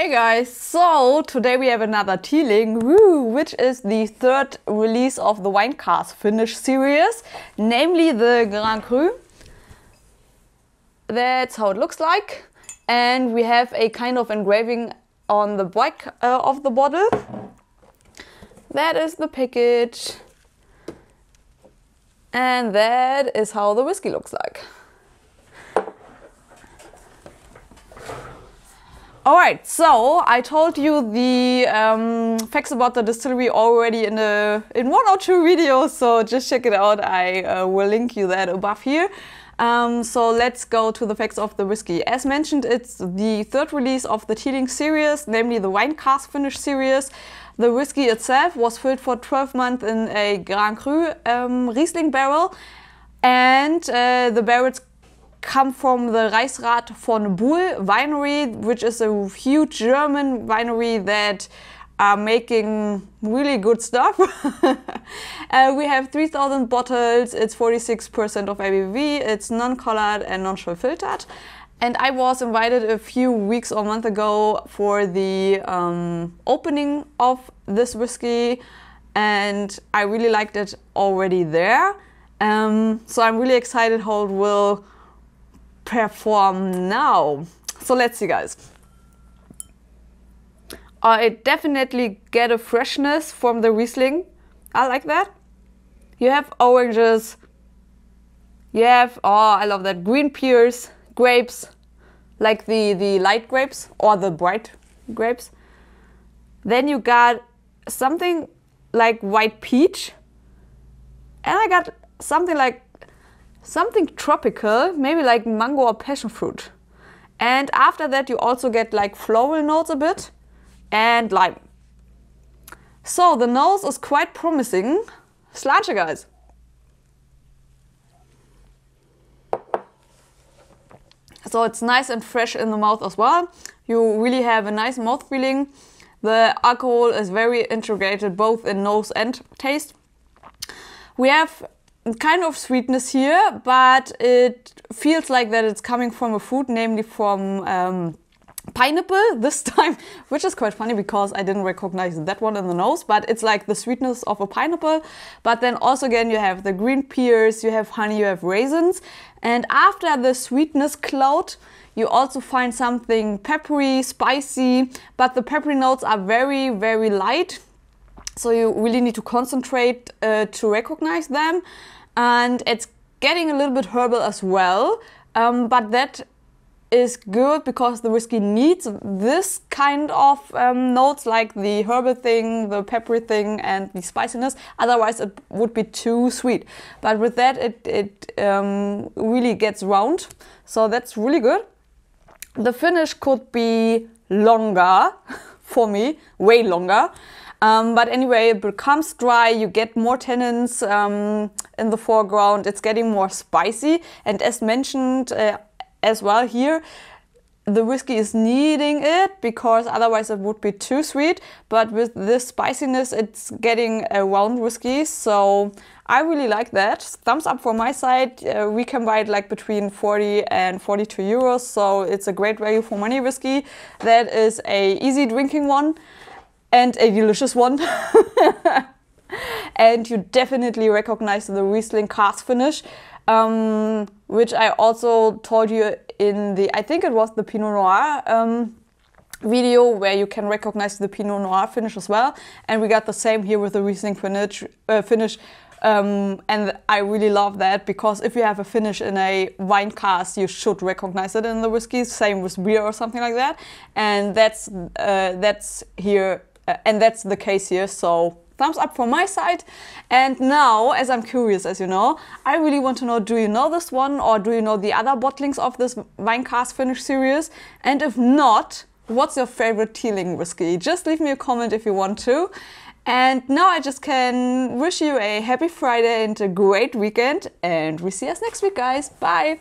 Hey guys, so today we have another Teeling, woo, which is the third release of the Winecast Finish series, namely the Grand Cru. That's how it looks like. And we have a kind of engraving on the back uh, of the bottle. That is the package. And that is how the whiskey looks like. All right, so I told you the um, facts about the distillery already in a, in one or two videos, so just check it out. I uh, will link you that above here. Um, so let's go to the facts of the whiskey. As mentioned, it's the third release of the Teeling series, namely the wine cask finish series. The whiskey itself was filled for 12 months in a Grand Cru um, Riesling barrel and uh, the barrels come from the Reichsrat von Buhl winery, which is a huge German winery that are making really good stuff. uh, we have 3000 bottles, it's 46% of ABV, it's non-colored and non-show filtered. And I was invited a few weeks or month ago for the um, opening of this whiskey and I really liked it already there. Um, so I'm really excited how it will perform now? So let's see, guys. I definitely get a freshness from the Riesling. I like that. You have oranges. You have, oh, I love that, green pears, grapes, like the, the light grapes or the bright grapes. Then you got something like white peach. And I got something like something tropical, maybe like mango or passion fruit. And after that, you also get like floral notes a bit and lime. So the nose is quite promising. Sláinte, guys. So it's nice and fresh in the mouth as well. You really have a nice mouth feeling. The alcohol is very integrated both in nose and taste. We have kind of sweetness here, but it feels like that it's coming from a fruit, namely from um, pineapple this time, which is quite funny because I didn't recognize that one in the nose, but it's like the sweetness of a pineapple. But then also again, you have the green pears, you have honey, you have raisins. And after the sweetness cloud, you also find something peppery, spicy, but the peppery notes are very, very light so you really need to concentrate uh, to recognize them. And it's getting a little bit herbal as well. Um, but that is good because the whiskey needs this kind of um, notes like the herbal thing, the peppery thing, and the spiciness. Otherwise, it would be too sweet. But with that, it, it um, really gets round. So that's really good. The finish could be longer for me, way longer. Um, but anyway, it becomes dry, you get more tannins um, in the foreground, it's getting more spicy. And as mentioned uh, as well here, the whiskey is needing it because otherwise it would be too sweet. But with this spiciness, it's getting a round whiskey. So I really like that. Thumbs up from my side. Uh, we can buy it like between 40 and 42 euros. So it's a great value for money whiskey. That is a easy drinking one and a delicious one. and you definitely recognize the Riesling cast finish, um, which I also told you in the, I think it was the Pinot Noir um, video where you can recognize the Pinot Noir finish as well. And we got the same here with the Riesling finish. Uh, finish. Um, and I really love that because if you have a finish in a wine cast, you should recognize it in the whiskey. Same with beer or something like that. And that's uh, that's here uh, and that's the case here, so thumbs up from my side. And now, as I'm curious, as you know, I really want to know, do you know this one or do you know the other bottlings of this Winecast Finish series? And if not, what's your favorite Teeling whiskey? Just leave me a comment if you want to. And now I just can wish you a happy Friday and a great weekend. And we see us next week, guys. Bye.